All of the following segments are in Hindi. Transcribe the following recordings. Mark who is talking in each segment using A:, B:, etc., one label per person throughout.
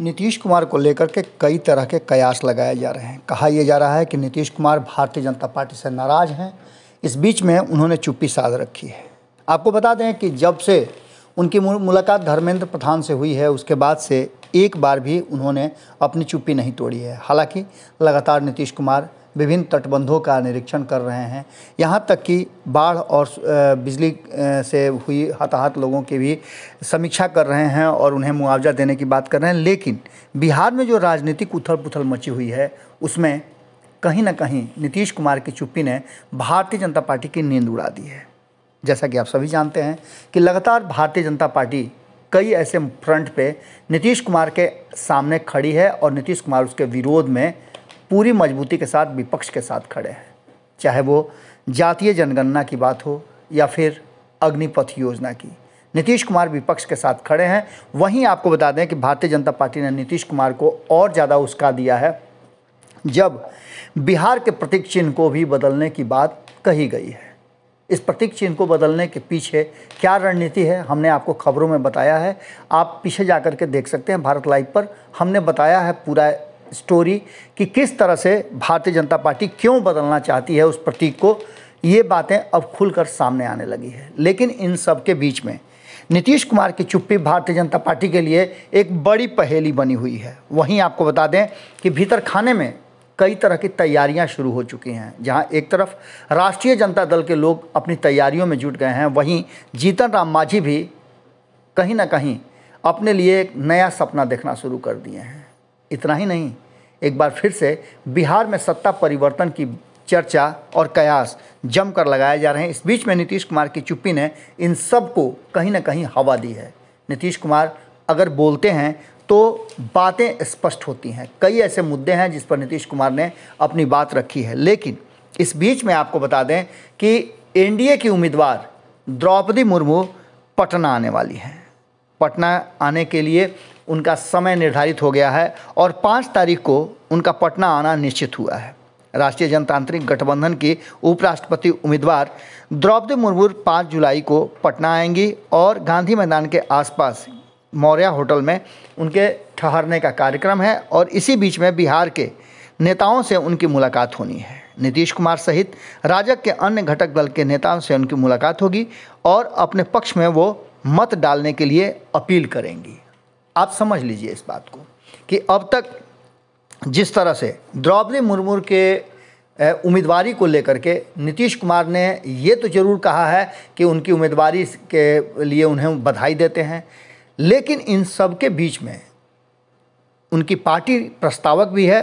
A: नीतीश कुमार को लेकर के कई तरह के कयास लगाए जा रहे हैं कहा यह जा रहा है कि नीतीश कुमार भारतीय जनता पार्टी से नाराज़ हैं इस बीच में उन्होंने चुप्पी साध रखी है आपको बता दें कि जब से उनकी मुलाकात धर्मेंद्र प्रधान से हुई है उसके बाद से एक बार भी उन्होंने अपनी चुप्पी नहीं तोड़ी है हालांकि लगातार नीतीश कुमार विभिन्न तटबंधों का निरीक्षण कर रहे हैं यहाँ तक कि बाढ़ और बिजली से हुई हताहत लोगों की भी समीक्षा कर रहे हैं और उन्हें मुआवजा देने की बात कर रहे हैं लेकिन बिहार में जो राजनीतिक उथल पुथल मची हुई है उसमें कहीं ना कहीं नीतीश कुमार की चुप्पी ने भारतीय जनता पार्टी की नींद उड़ा दी है जैसा कि आप सभी जानते हैं कि लगातार भारतीय जनता पार्टी कई ऐसे फ्रंट पे नीतीश कुमार के सामने खड़ी है और नीतीश कुमार उसके विरोध में पूरी मजबूती के साथ विपक्ष के साथ खड़े हैं चाहे वो जातीय जनगणना की बात हो या फिर अग्निपथ योजना की नीतीश कुमार विपक्ष के साथ खड़े हैं वहीं आपको बता दें कि भारतीय जनता पार्टी ने नीतीश कुमार को और ज़्यादा उसका दिया है जब बिहार के प्रतीक चिन्ह को भी बदलने की बात कही गई है इस प्रतीक चिन्ह को बदलने के पीछे क्या रणनीति है हमने आपको खबरों में बताया है आप पीछे जा कर के देख सकते हैं भारत लाइव पर हमने बताया है पूरा स्टोरी कि किस तरह से भारतीय जनता पार्टी क्यों बदलना चाहती है उस प्रतीक को ये बातें अब खुलकर सामने आने लगी है लेकिन इन सब के बीच में नीतीश कुमार की चुप्पी भारतीय जनता पार्टी के लिए एक बड़ी पहेली बनी हुई है वहीं आपको बता दें कि भीतर खाने में कई तरह की तैयारियां शुरू हो चुकी हैं जहां एक तरफ राष्ट्रीय जनता दल के लोग अपनी तैयारियों में जुट गए हैं वहीं जीतन राम मांझी भी कहीं ना कहीं अपने लिए एक नया सपना देखना शुरू कर दिए हैं इतना ही नहीं एक बार फिर से बिहार में सत्ता परिवर्तन की चर्चा और कयास जमकर लगाए जा रहे हैं इस बीच में नीतीश कुमार की चुप्पी ने इन सब को कहीं ना कहीं हवा दी है नीतीश कुमार अगर बोलते हैं तो बातें स्पष्ट होती हैं कई ऐसे मुद्दे हैं जिस पर नीतीश कुमार ने अपनी बात रखी है लेकिन इस बीच में आपको बता दें कि एनडीए की उम्मीदवार द्रौपदी मुर्मू पटना आने वाली हैं पटना आने के लिए उनका समय निर्धारित हो गया है और पाँच तारीख को उनका पटना आना निश्चित हुआ है राष्ट्रीय जनतांत्रिक गठबंधन की उपराष्ट्रपति उम्मीदवार द्रौपदी मुर्मू पाँच जुलाई को पटना आएंगी और गांधी मैदान के आसपास मौर्य होटल में उनके ठहरने का कार्यक्रम है और इसी बीच में बिहार के नेताओं से उनकी मुलाकात होनी है नीतीश कुमार सहित राजग के अन्य घटक दल के नेताओं से उनकी मुलाकात होगी और अपने पक्ष में वो मत डालने के लिए अपील करेंगी आप समझ लीजिए इस बात को कि अब तक जिस तरह से द्रौपदी मुर्मू के उम्मीदवारी को लेकर के नीतीश कुमार ने ये तो ज़रूर कहा है कि उनकी उम्मीदवारी के लिए उन्हें बधाई देते हैं लेकिन इन सब के बीच में उनकी पार्टी प्रस्तावक भी है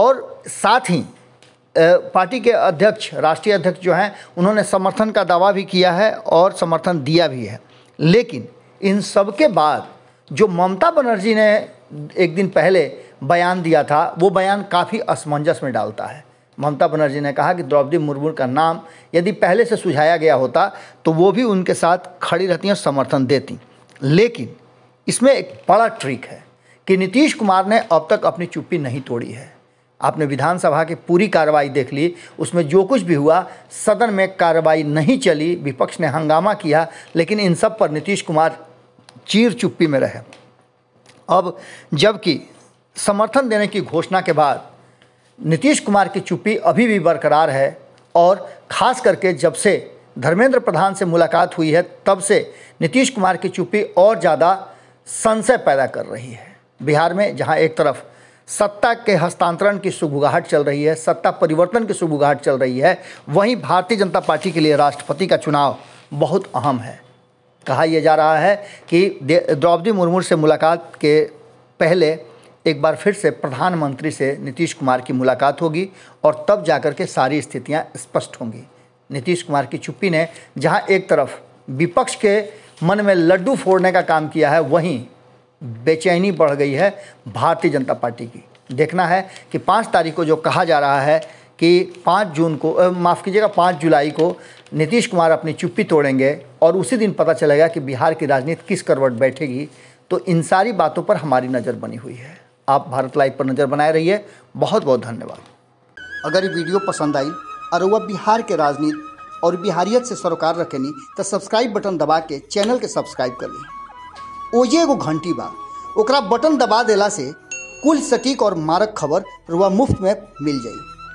A: और साथ ही पार्टी के अध्यक्ष राष्ट्रीय अध्यक्ष जो हैं उन्होंने समर्थन का दावा भी किया है और समर्थन दिया भी है लेकिन इन सब के बाद जो ममता बनर्जी ने एक दिन पहले बयान दिया था वो बयान काफ़ी असमंजस में डालता है ममता बनर्जी ने कहा कि द्रौपदी मुर्मू का नाम यदि पहले से सुझाया गया होता तो वो भी उनके साथ खड़ी रहती और समर्थन देती लेकिन इसमें एक बड़ा ट्रिक है कि नीतीश कुमार ने अब तक अपनी चुप्पी नहीं तोड़ी है आपने विधानसभा की पूरी कार्रवाई देख ली उसमें जो कुछ भी हुआ सदन में कार्रवाई नहीं चली विपक्ष ने हंगामा किया लेकिन इन सब पर नीतीश कुमार चीर चुप्पी में रहे अब जबकि समर्थन देने की घोषणा के बाद नीतीश कुमार की चुप्पी अभी भी बरकरार है और खास करके जब से धर्मेंद्र प्रधान से मुलाकात हुई है तब से नीतीश कुमार की चुप्पी और ज़्यादा संशय पैदा कर रही है बिहार में जहाँ एक तरफ सत्ता के हस्तांतरण की सुगुगाहट चल रही है सत्ता परिवर्तन की सुगुगाहट चल रही है वहीं भारतीय जनता पार्टी के लिए राष्ट्रपति का चुनाव बहुत अहम है कहा यह जा रहा है कि द्रौपदी मुर्मू से मुलाकात के पहले एक बार फिर से प्रधानमंत्री से नीतीश कुमार की मुलाकात होगी और तब जाकर के सारी स्थितियां स्पष्ट होंगी नीतीश कुमार की चुप्पी ने जहां एक तरफ विपक्ष के मन में लड्डू फोड़ने का काम किया है वहीं बेचैनी बढ़ गई है भारतीय जनता पार्टी की देखना है कि पाँच तारीख को जो कहा जा रहा है कि पाँच जून को माफ़ कीजिएगा पाँच जुलाई को नीतीश कुमार अपनी चुप्पी तोड़ेंगे और उसी दिन पता चलेगा कि बिहार की राजनीति किस करवट बैठेगी तो इन सारी बातों पर हमारी नज़र बनी हुई है आप भारत लाइव पर नज़र बनाए रहिए बहुत बहुत धन्यवाद अगर ये वीडियो पसंद आई और वह बिहार के राजनीति और बिहारियत से सरोकार रखेनी तो सब्सक्राइब बटन दबा के चैनल के सब्सक्राइब कर ली ओजे एगो घंटी बा ओकरा बटन दबा देला से कुल सटीक और मारक खबर रुआ मुफ्त में मिल जाएगी